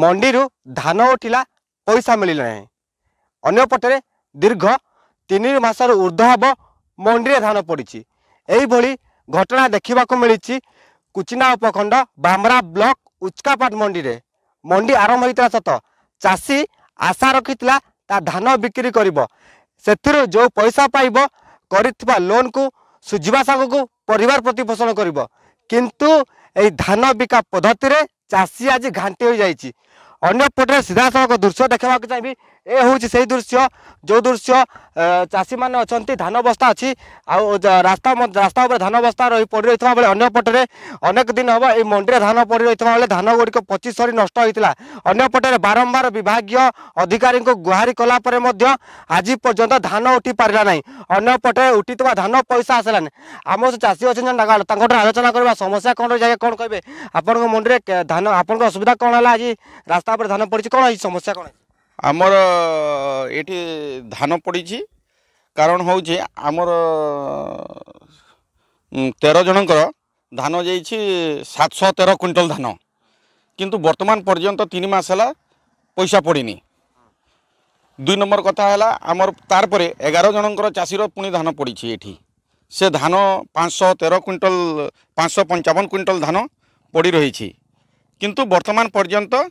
ମଣ୍ଡିରୁ ଧାନ ଉଠିଲା ପଇସା ମିଳିଲା ନାହିଁ ଅନ୍ୟପଟରେ ଦୀର୍ଘ ତିନି ମାସର ଉର୍ଦ୍ଧ୍ୱ ହେବ ମଣ୍ଡିରେ ଧାନ ପଡ଼ିଛି ଏଇଭଳି ଘଟଣା ଦେଖିବାକୁ ମିଳିଛି କୁଚିନା ଉପଖଣ୍ଡ ବାମରା ବ୍ଲକ ଉଚ୍କାପାଟ ମଣ୍ଡିରେ ମଣ୍ଡି ଆରମ୍ଭ ହୋଇଥିଲା ସତ ଚାଷୀ ଆଶା ରଖିଥିଲା ତା ଧାନ ବିକ୍ରି କରିବ ସେଥିରୁ ଯେଉଁ ପଇସା ପାଇବ କରିଥିବା ଲୋନ୍କୁ ସୁଝିବା ସାଙ୍ଗକୁ ପରିବାର ପ୍ରତିପୋଷଣ କରିବ କିନ୍ତୁ এই ধান বিকা পদ্ধতিরে চাষী আজ ঘাঁটি হয়ে যাই অন্য পটে সিধাসলখ দৃশ্য দেখা চাহিবি ଏ ହେଉଛି ସେହି ଦୃଶ୍ୟ ଯେଉଁ ଦୃଶ୍ୟ ଚାଷୀମାନେ ଅଛନ୍ତି ଧାନ ବସ୍ତା ଅଛି ଆଉ ରାସ୍ତା ରାସ୍ତା ଉପରେ ଧାନ ବସ୍ତା ରହି ପଡ଼ି ରହିଥିବା ବେଳେ ଅନ୍ୟ ପଟରେ ଅନେକ ଦିନ ହେବ ଏହି ମଣ୍ଡିରେ ଧାନ ପଡ଼ି ରହିଥିବା ବେଳେ ଧାନ ଗୁଡ଼ିକ ପଚିଶ ସରି ନଷ୍ଟ ହୋଇଥିଲା ଅନ୍ୟ ପଟରେ ବାରମ୍ବାର ବିଭାଗୀୟ ଅଧିକାରୀଙ୍କୁ ଗୁହାରି କଲା ପରେ ମଧ୍ୟ ଆଜି ପର୍ଯ୍ୟନ୍ତ ଧାନ ଉଠି ପାରିଲା ନାହିଁ ଅନ୍ୟ ପଟେ ଉଠିଥିବା ଧାନ ପଇସା ଆସିଲାନି ଆମ ଯେଉଁ ଚାଷୀ ଅଛନ୍ତି ତାଙ୍କଠାରୁ ଆଲୋଚନା କରିବା ସମସ୍ୟା କ'ଣ ରହିଛି କ'ଣ କହିବେ ଆପଣଙ୍କ ମଣ୍ଡିରେ ଧାନ ଆପଣଙ୍କ ଅସୁବିଧା କ'ଣ ହେଲା ଆଜି ରାସ୍ତା ଉପରେ ଧାନ ପଡ଼ିଛି କ'ଣ ହେଇଛି ସମସ୍ୟା କ'ଣ ଆମର ଏଠି ଧାନ ପଡ଼ିଛି କାରଣ ହେଉଛି ଆମର ତେର ଜଣଙ୍କର ଧାନ ଯାଇଛି ସାତଶହ ତେର କୁଇଣ୍ଟାଲ ଧାନ କିନ୍ତୁ ବର୍ତ୍ତମାନ ପର୍ଯ୍ୟନ୍ତ ତିନି ମାସ ହେଲା ପଇସା ପଡ଼ିନି ଦୁଇ ନମ୍ବର କଥା ହେଲା ଆମର ତାର ପରେ ଏଗାର ଜଣଙ୍କର ଚାଷୀର ପୁଣି ଧାନ ପଡ଼ିଛି ଏଠି ସେ ଧାନ ପାଞ୍ଚଶହ ତେର କୁଇଣ୍ଟାଲ ପାଞ୍ଚଶହ ପଞ୍ଚାବନ କ୍ୱିଣ୍ଟାଲ ଧାନ ପଡ଼ି ରହିଛି କିନ୍ତୁ ବର୍ତ୍ତମାନ ପର୍ଯ୍ୟନ୍ତ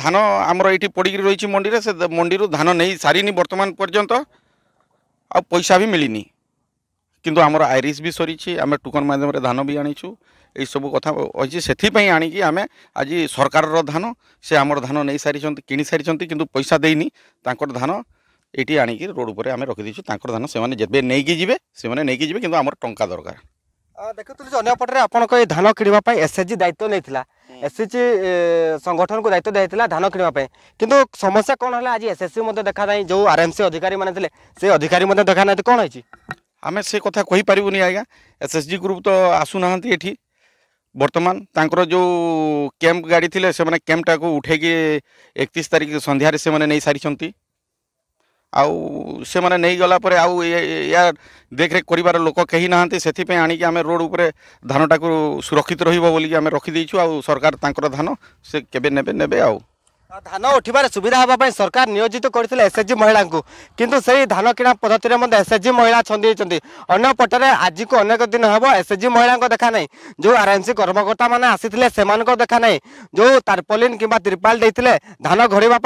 ধান আমার এইটি পড়ি রয়েছে মন্ডিরে সে মন্ডি ধান নেই সারিনি বর্তমান পর্যন্ত আর বি মিলিনি কিন্তু আমার আইরিশ বি সরিছি আমি টুকন মাধ্যমে ধান বি আনিছু এইসব কথা হয়েছে সেপাই আনিকি আমি আজ সরকারের ধান সে আমার ধান নেই সারি কিনি সারি কিন্তু পয়সা দেইনি তাঁর ধান এটি আনিকি রোড উপরে আমি দিয়েছি তাঁর ধান সে যেবে নেইকি যাবে সে নেইকি যাবে কিন্তু আমার টঙ্কা দরকার ଦେଖୁଥିଲୁ ଯେ ଅନ୍ୟପଟରେ ଆପଣଙ୍କ ଏଇ ଧାନ କିଣିବା ପାଇଁ ଏସ୍ଏଚ୍ଜି ଦାୟିତ୍ୱ ନେଇଥିଲା ଏସ୍ଏଚ୍ଜି ସଂଗଠନକୁ ଦାୟିତ୍ୱ ଦିଆଯାଇଥିଲା ଧାନ କିଣିବା ପାଇଁ କିନ୍ତୁ ସମସ୍ୟା କ'ଣ ହେଲା ଆଜି ଏସ୍ଏସ୍ସି ମଧ୍ୟ ଦେଖାନାହିଁ ଯେଉଁ ଆର୍ଏମ୍ସି ଅଧିକାରୀମାନେ ଥିଲେ ସେ ଅଧିକାରୀ ମଧ୍ୟ ଦେଖାନାହାନ୍ତି କ'ଣ ହେଇଛି ଆମେ ସେ କଥା କହିପାରିବୁନି ଆଜ୍ଞା ଏସ୍ଏସ୍ଜି ଗ୍ରୁପ୍ ତ ଆସୁନାହାନ୍ତି ଏଠି ବର୍ତ୍ତମାନ ତାଙ୍କର ଯେଉଁ କ୍ୟାମ୍ପ ଗାଡ଼ି ଥିଲେ ସେମାନେ କ୍ୟାମ୍ପଟାକୁ ଉଠେଇକି ଏକତିରିଶ ତାରିଖ ସନ୍ଧ୍ୟାରେ ସେମାନେ ନେଇ ସାରିଛନ୍ତି ଆଉ ସେମାନେ ନେଇଗଲା ପରେ ଆଉ ୟା ଦେଖରେଖ କରିବାର ଲୋକ କେହି ନାହାନ୍ତି ସେଥିପାଇଁ ଆଣିକି ଆମେ ରୋଡ଼ ଉପରେ ଧାନଟାକୁ ସୁରକ୍ଷିତ ରହିବ ବୋଲିକି ଆମେ ରଖିଦେଇଛୁ ଆଉ ସରକାର ତାଙ୍କର ଧାନ ସେ କେବେ ନେବେ ନେବେ ଆଉ ধান উঠিবার সুবিধা হওয়া পাই সরকার নিয়োজিত করে এসএচজি মহিলা কিন্তু সেই ধান কিনা পদ্ধতি মধ্যে এসএচজি মহিলা ছন্দাইছেন অন্যপটে আজিক অনেক দিন হব এসএচজি মহিলা দেখা না যে আরএমসি কর্মকর্তা মানে আসিলে সে দেখা না যে তারপলিন কিংবা ত্রিপাল দিয়ে ধান ঘড়া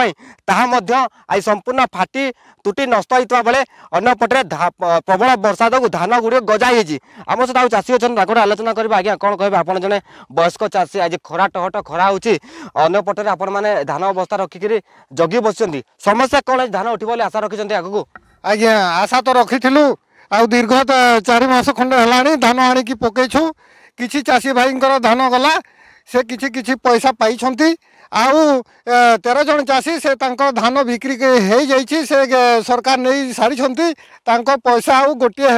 তাহা মধ্য আজ সম্পূর্ণ ফাটি তুটি নষ্ট হয়ে বেড়ে অন্যপটে প্রবল বর্ষা যোগ ধান গুড়ি গজা হয়েছি আমার সহ চাষী অনেক তাঙ্কর আলোচনা করবে আজ্ঞা কম কে আপনার জন বয়স্ক চাষী আজ খরা টহট খরা হচ্ছে অন্যপটে আপনার ধান अवस्था रखिकी जगि बस समस्या कौन धान उठी आशा रखिंट आगे आज्ञा आशा तो रखी आर्घ चार है धान आणिक पकईु कि चाषी भाई धान गला से कि पैसा पाई आउ तेरज चाषी से धान बिक्री हो सरकार नहीं सारी पैसा आ गोटे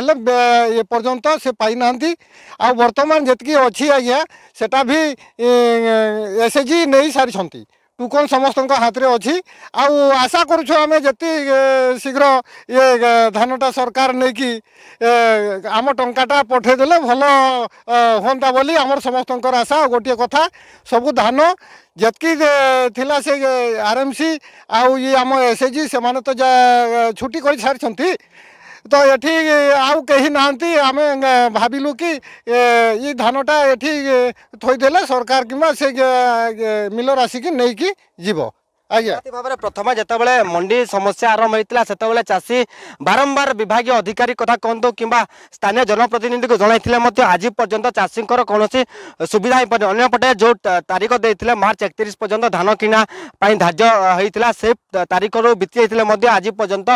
ये पर्यत से पाई आर्तमान जी अच्छी आज्ञा से एस एच जी नहीं सारी ଟୋକନ୍ ସମସ୍ତଙ୍କ ହାତରେ ଅଛି ଆଉ ଆଶା କରୁଛୁ ଆମେ ଯେତେ ଶୀଘ୍ର ଇଏ ଧାନଟା ସରକାର ନେଇକି ଆମ ଟଙ୍କାଟା ପଠାଇଦେଲେ ଭଲ ହୁଅନ୍ତା ବୋଲି ଆମର ସମସ୍ତଙ୍କର ଆଶା ଆଉ ଗୋଟିଏ କଥା ସବୁ ଧାନ ଯେତିକି ଥିଲା ସେ ଆର୍ ଏମ୍ ସି ଆଉ ଇଏ ଆମ ଏସ୍ ଏଚ୍ ଜି ସେମାନେ ତ ଯା ଛୁଟି କରିସାରିଛନ୍ତି तो ये आउ कहीं ना आम भाविल कि ये धानटा ये थोदेले सरकार कि मिलर आसिक नहीं कि ନିହାତି ଭାବରେ ପ୍ରଥମେ ଯେତେବେଳେ ମଣ୍ଡି ସମସ୍ୟା ଆରମ୍ଭ ହୋଇଥିଲା ସେତେବେଳେ ଚାଷୀ ବାରମ୍ବାର ବିଭାଗୀୟ ଅଧିକାରୀ କଥା କୁହନ୍ତୁ କିମ୍ବା ସ୍ଥାନୀୟ ଜନପ୍ରତିନିଧିଙ୍କୁ ଜଣାଇଥିଲେ ମଧ୍ୟ ଆଜି ପର୍ଯ୍ୟନ୍ତ ଚାଷୀଙ୍କର କୌଣସି ସୁବିଧା ହୋଇପାରୁନି ଅନ୍ୟପଟେ ଯେଉଁ ତାରିଖ ଦେଇଥିଲେ ମାର୍ଚ୍ଚ ଏକତିରିଶ ପର୍ଯ୍ୟନ୍ତ ଧାନ କିଣା ପାଇଁ ଧାର୍ଯ୍ୟ ହୋଇଥିଲା ସେ ତାରିଖରୁ ବିତି ଯାଇଥିଲେ ମଧ୍ୟ ଆଜି ପର୍ଯ୍ୟନ୍ତ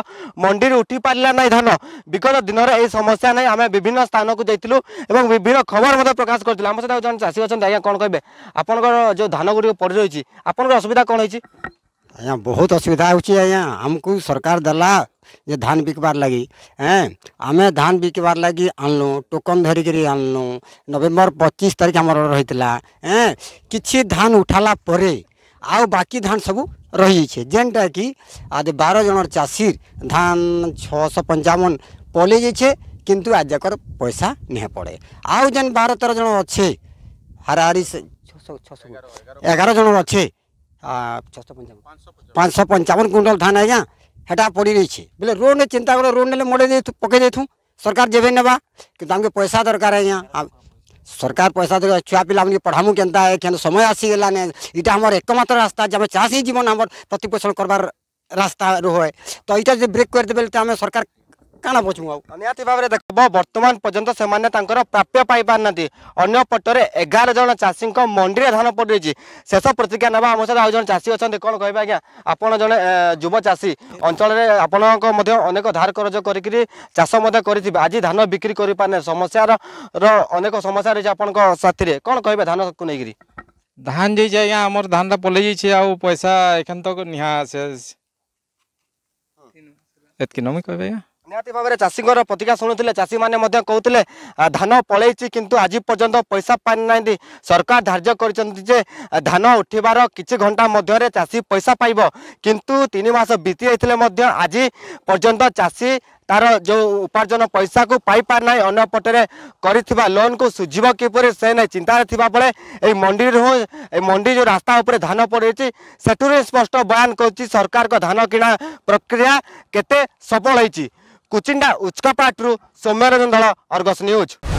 ମଣ୍ଡିରୁ ଉଠି ପାରିଲା ନାହିଁ ଧାନ ବିଗତ ଦିନରେ ଏହି ସମସ୍ୟା ନାହିଁ ଆମେ ବିଭିନ୍ନ ସ୍ଥାନକୁ ଯାଇଥିଲୁ ଏବଂ ବିଭିନ୍ନ ଖବର ମଧ୍ୟ ପ୍ରକାଶ କରିଥିଲୁ ଆମ ସହିତ ଜଣେ ଚାଷୀ ଅଛନ୍ତି ଆଜ୍ଞା କ'ଣ କହିବେ ଆପଣଙ୍କର ଯେଉଁ ଧାନ ଗୁଡ଼ିକ ପଡ଼ି ରହିଛି ଆପଣଙ୍କର ଅସୁବିଧା କ'ଣ ହେଇଛି ଆଜ୍ଞା ବହୁତ ଅସୁବିଧା ହେଉଛି ଆଜ୍ଞା ଆମକୁ ସରକାର ଦେଲା ଯେ ଧାନ ବିକିବାର ଲାଗି ଏଁ ଆମେ ଧାନ ବିକିବାର ଲାଗି ଆଣିଲୁ ଟୋକନ୍ ଧରିକିରି ଆଣିଲୁ ନଭେମ୍ବର ପଚିଶ ତାରିଖ ଆମର ରହିଥିଲା ଏଁ କିଛି ଧାନ ଉଠାଲା ପରେ ଆଉ ବାକି ଧାନ ସବୁ ରହିଯାଇଛେ ଯେନ୍ଟାକି ଆଜି ବାର ଜଣର ଚାଷୀ ଧାନ ଛଅଶହ ପଞ୍ଚାବନ ପଲେଇ ଯାଇଛେ କିନ୍ତୁ ଆଜିକର ପଇସା ନିହେଁ ପଡ଼େ ଆଉ ଯେନ୍ ବାର ତେର ଜଣ ଅଛେ ହାରାହାରି ଛଅଶହ ଛଅଶହ ଏଗାର ଜଣ ଅଛେ पांचश पंचावन कुंटल धान आज्ञा हेटा पड़ रही है बोले रोड ने चिंता कर रोड ना मड़े पकई दे सरकार जेबे नवा कि पैसा दरकार आज्ञा हाँ, सरकार पैसा दे छुआ पिला पढ़ामू के समय आसीगला यहाँ हमारे एकम्र रास्ता तो जे चाषी जीवन आम प्रतिपोषण करवार रास्ता रोए तो ये ब्रेक करदे बेले तो सरकार କାଣା ବୁଝିବୁ ଆଉ ନିହାତି ଭାବରେ ଦେଖିବ ବର୍ତ୍ତମାନ ପର୍ଯ୍ୟନ୍ତ ସେମାନେ ତାଙ୍କର ପ୍ରାପ୍ୟ ପାଇପାରୁନାହାନ୍ତି ଅନ୍ୟପଟରେ ଏଗାର ଜଣ ଚାଷୀଙ୍କ ମଣ୍ଡିରେ ଧାନ ପଡ଼ିଯାଇଛି ଶେଷ ପ୍ରତିକ୍ରିୟା ନେବା ଆମ ସହିତ ଆଉ ଜଣେ ଚାଷୀ ଅଛନ୍ତି କ'ଣ କହିବେ ଆଜ୍ଞା ଆପଣ ଜଣେ ଯୁବ ଚାଷୀ ଅଞ୍ଚଳରେ ଆପଣଙ୍କ ମଧ୍ୟ ଅନେକ ଧାର କରଜ କରିକିରି ଚାଷ ମଧ୍ୟ କରିଥିବେ ଆଜି ଧାନ ବିକ୍ରି କରିପାରୁନି ସମସ୍ୟାର ଅନେକ ସମସ୍ୟା ରହିଛି ଆପଣଙ୍କ ସାଥିରେ କ'ଣ କହିବେ ଧାନକୁ ନେଇକିରି ଧାନ ଯାଇଛି ଆଜ୍ଞା ଆମର ଧାନଟା ପଲେଇ ଯାଇଛି ଆଉ ପଇସା ଏଖାନ୍ତ ନିହା କହିବେ ଆଜ୍ଞା ନିହାତି ଭାବରେ ଚାଷୀଙ୍କର ପ୍ରତିକ୍ରିୟା ଶୁଣୁଥିଲେ ଚାଷୀମାନେ ମଧ୍ୟ କହୁଥିଲେ ଧାନ ପଳେଇଛି କିନ୍ତୁ ଆଜି ପର୍ଯ୍ୟନ୍ତ ପଇସା ପାଇନାହାନ୍ତି ସରକାର ଧାର୍ଯ୍ୟ କରିଛନ୍ତି ଯେ ଧାନ ଉଠିବାର କିଛି ଘଣ୍ଟା ମଧ୍ୟରେ ଚାଷୀ ପଇସା ପାଇବ କିନ୍ତୁ ତିନି ମାସ ବିତି ଯାଇଥିଲେ ମଧ୍ୟ ଆଜି ପର୍ଯ୍ୟନ୍ତ ଚାଷୀ ତାର ଯେଉଁ ଉପାର୍ଜନ ପଇସାକୁ ପାଇପାରିନାହିଁ ଅନ୍ୟପଟରେ କରିଥିବା ଲୋନ୍କୁ ସୁଝିବ କିପରି ସେ ନେଇ ଚିନ୍ତାରେ ଥିବାବେଳେ ଏହି ମଣ୍ଡିରୁ ଏହି ମଣ୍ଡି ଯେଉଁ ରାସ୍ତା ଉପରେ ଧାନ ପଡ଼ିଛି ସେଠୁରୁ ସ୍ପଷ୍ଟ ବୟାନ କରୁଛି ସରକାରଙ୍କ ଧାନ କିଣା ପ୍ରକ୍ରିୟା କେତେ ସଫଳ ହୋଇଛି कुचिन्डा उच्कपाटु सौम्यरगन्ध अर्गस न्यूज